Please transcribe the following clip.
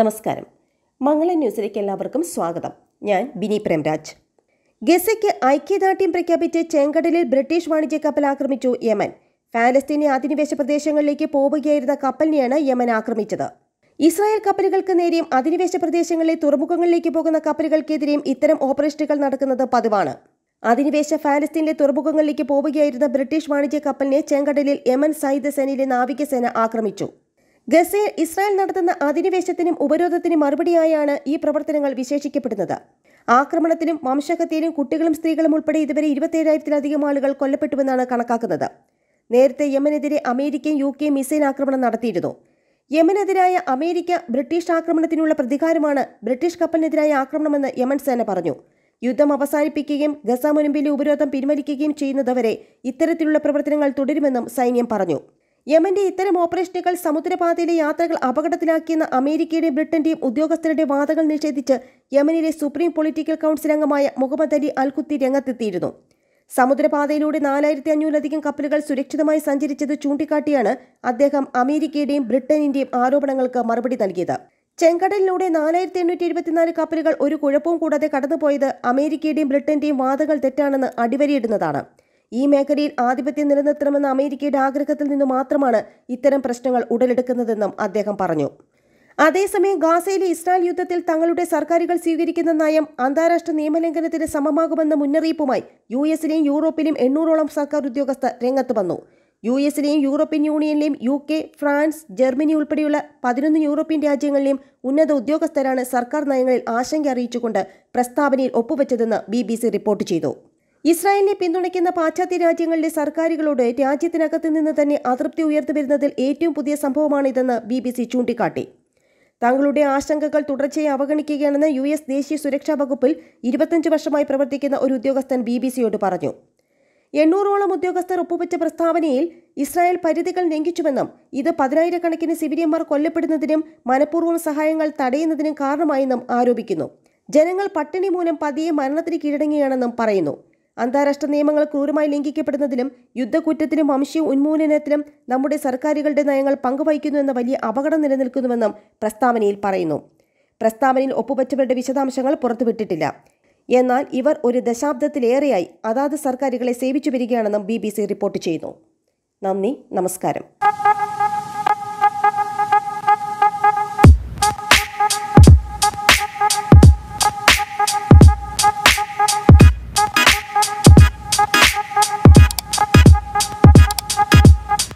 നമസ്കാരം മംഗള ന്യൂസിലേക്ക് എല്ലാവർക്കും സ്വാഗതം ഞാൻ ബിനി പ്രേംരാജ് ഗസയ്ക്ക് ഐക്യദാർഢ്യം പ്രഖ്യാപിച്ച് ചെങ്കടലിൽ ബ്രിട്ടീഷ് വാണിജ്യ കപ്പൽ ആക്രമിച്ചു യമൻ പാലസ്തീനി അധിനിവേശ പ്രദേശങ്ങളിലേക്ക് പോവുകയായിരുന്ന കപ്പലിനെയാണ് യമൻ ആക്രമിച്ചത് ഇസ്രായേൽ കപ്പലുകൾക്ക് നേരെയും അധിനിവേശ പ്രദേശങ്ങളിലെ തുറമുഖങ്ങളിലേക്ക് പോകുന്ന കപ്പലുകൾക്കെതിരെയും ഇത്തരം ഓപ്പറേഷനുകൾ നടക്കുന്നത് പതിവാണ് അധിനിവേശ ഫാലസ്തീനിലെ തുറമുഖങ്ങളിലേക്ക് പോവുകയായിരുന്ന ബ്രിട്ടീഷ് വാണിജ്യ കപ്പലിനെ ചെങ്കടലിൽ യമൻ സായുധ സേനയിലെ നാവികസേന ആക്രമിച്ചു ഗസയിൽ ഇസ്രായേൽ നടത്തുന്ന അധിനിവേശത്തിനും ഉപരോധത്തിനും മറുപടിയായാണ് ഈ പ്രവർത്തനങ്ങൾ വിശേഷിക്കപ്പെടുന്നത് ആക്രമണത്തിലും വംശഹത്യയിലും കുട്ടികളും സ്ത്രീകളും ഉൾപ്പെടെ ഇതുവരെ ഇരുപത്തേഴായിരത്തിലധികം ആളുകൾ കൊല്ലപ്പെട്ടുവെന്നാണ് കണക്കാക്കുന്നത് നേരത്തെ യമനെതിരെ അമേരിക്കയും യു കെയും മിസൈൽ ആക്രമണം നടത്തിയിരുന്നു യമനെതിരായ അമേരിക്ക ബ്രിട്ടീഷ് ആക്രമണത്തിനുള്ള പ്രതികാരമാണ് ബ്രിട്ടീഷ് കപ്പലിനെതിരായ ആക്രമണമെന്ന് യമൻ സേന പറഞ്ഞു യുദ്ധം അവസാനിപ്പിക്കുകയും ഗസ മുൻപിലെ ഉപരോധം പിൻവലിക്കുകയും ചെയ്യുന്നതുവരെ ഇത്തരത്തിലുള്ള പ്രവർത്തനങ്ങൾ തുടരുമെന്നും സൈന്യം പറഞ്ഞു യമന്റെ ഇത്തരം ഓപ്പറേഷനുകൾ സമുദ്രപാതയിലെ യാത്രകൾ അപകടത്തിലാക്കിയെന്ന അമേരിക്കയുടെയും ബ്രിട്ടന്റെയും ഉദ്യോഗസ്ഥരുടെ വാദങ്ങൾ നിഷേധിച്ച് യമനിലെ സുപ്രീം പൊളിറ്റിക്കൽ കൗൺസിൽ അംഗമായ മുഹമ്മദ് അലി അൽകുത്തി രംഗത്തെത്തിയിരുന്നു സമുദ്രപാതയിലൂടെ നാലായിരത്തി അഞ്ഞൂറിലധികം കപ്പലുകൾ സുരക്ഷിതമായി സഞ്ചരിച്ചത് ചൂണ്ടിക്കാട്ടിയാണ് അദ്ദേഹം അമേരിക്കയുടെയും ബ്രിട്ടനിന്റെയും ആരോപണങ്ങൾക്ക് മറുപടി നൽകിയത് ചെങ്കടലിലൂടെ നാലായിരത്തി എണ്ണൂറ്റി എഴുപത്തിനാല് കപ്പലുകൾ ഒരു കുഴപ്പവും കൂടാതെ കടന്നുപോയത് അമേരിക്കയുടെയും ബ്രിട്ടന്റെയും വാദങ്ങൾ തെറ്റാണെന്ന് അടിവരയിടുന്നതാണ് ഈ മേഖലയിൽ ആധിപത്യം നിലനിർത്തണമെന്ന അമേരിക്കയുടെ ആഗ്രഹത്തിൽ നിന്ന് മാത്രമാണ് ഇത്തരം പ്രശ്നങ്ങൾ ഉടലെടുക്കുന്നതെന്നും അദ്ദേഹം പറഞ്ഞു അതേസമയം ഗാസയിലെ ഇസ്രായേൽ യുദ്ധത്തിൽ തങ്ങളുടെ സർക്കാരുകൾ സ്വീകരിക്കുന്ന നയം അന്താരാഷ്ട്ര നിയമലംഘനത്തിന് സമമാകുമെന്ന മുന്നറിയിപ്പുമായി യു എസിലെയും യൂറോപ്പിലെയും എണ്ണൂറോളം സർക്കാർ ഉദ്യോഗസ്ഥർ രംഗത്ത് വന്നു യു എസിലെയും യൂറോപ്യൻ യൂണിയനിലെയും യു കെ ഫ്രാൻസ് ജർമ്മനി ഉൾപ്പെടെയുള്ള പതിനൊന്ന് യൂറോപ്യൻ രാജ്യങ്ങളിലെയും ഉന്നത ഉദ്യോഗസ്ഥരാണ് സർക്കാർ നയങ്ങളിൽ ആശങ്ക അറിയിച്ചുകൊണ്ട് പ്രസ്താവനയിൽ ഒപ്പുവെച്ചതെന്ന് ബി റിപ്പോർട്ട് ചെയ്തു ഇസ്രായേലിനെ പിന്തുണയ്ക്കുന്ന പാശ്ചാത്യ രാജ്യങ്ങളിലെ സർക്കാരുകളോട് രാജ്യത്തിനകത്ത് നിന്ന് തന്നെ അതൃപ്തി വരുന്നതിൽ ഏറ്റവും പുതിയ സംഭവമാണിതെന്ന് ബി ബി സി ചൂണ്ടിക്കാട്ടി തങ്ങളുടെ ആശങ്കകൾ തുടർച്ചയെ അവഗണിക്കുകയാണെന്ന് യു എസ് ദേശീയ സുരക്ഷാ വകുപ്പിൽ ഇരുപത്തഞ്ച് വർഷമായി പ്രവർത്തിക്കുന്ന ഒരു ഉദ്യോഗസ്ഥൻ ബി ബി സിയോട് പറഞ്ഞു എണ്ണൂറോളം ഉദ്യോഗസ്ഥർ ഒപ്പുവെച്ച പ്രസ്താവനയിൽ ഇസ്രായേൽ പരിധികൾ ലംഘിച്ചുവെന്നും ഇത് പതിനായിരക്കണക്കിന് സിവിലിയന്മാർ കൊല്ലപ്പെടുന്നതിനും മനഃപൂർവ്വം സഹായങ്ങൾ തടയുന്നതിനും കാരണമായെന്നും ആരോപിക്കുന്നു ജനങ്ങൾ പട്ടിണി മൂലം പതിയെ മരണത്തിന് കീഴടങ്ങുകയാണെന്നും പറയുന്നു അന്താരാഷ്ട്ര നിയമങ്ങൾ ക്രൂരമായി ലംഘിക്കപ്പെടുന്നതിലും യുദ്ധക്കുറ്റത്തിനും വംശീയ ഉന്മൂലനത്തിലും നമ്മുടെ സർക്കാരുകളുടെ നയങ്ങൾ പങ്കുവഹിക്കുന്നു എന്ന വലിയ അപകടം നിലനിൽക്കുന്നുവെന്നും പ്രസ്താവനയിൽ പറയുന്നു പ്രസ്താവനയിൽ ഒപ്പുപറ്റവരുടെ വിശദാംശങ്ങൾ പുറത്തുവിട്ടിട്ടില്ല എന്നാൽ ഇവർ ഒരു ദശാബ്ദത്തിലേറെയായി അതാത് സർക്കാരുകളെ സേവിച്ചു വരികയാണെന്നും ബി റിപ്പോർട്ട് ചെയ്യുന്നു നന്ദി നമസ്കാരം